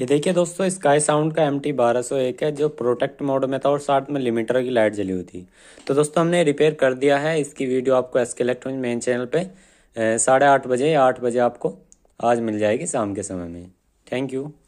ये देखिए दोस्तों स्काई साउंड का एम टी बारह सौ एक है जो प्रोटेक्ट मोड में था और साथ में लिमिटर की लाइट जली हुई थी तो दोस्तों हमने रिपेयर कर दिया है इसकी वीडियो आपको एस के इलेक्ट्रॉनिक मेन चैनल पे साढ़े आठ बजे या आठ बजे आपको आज मिल जाएगी शाम के समय में थैंक यू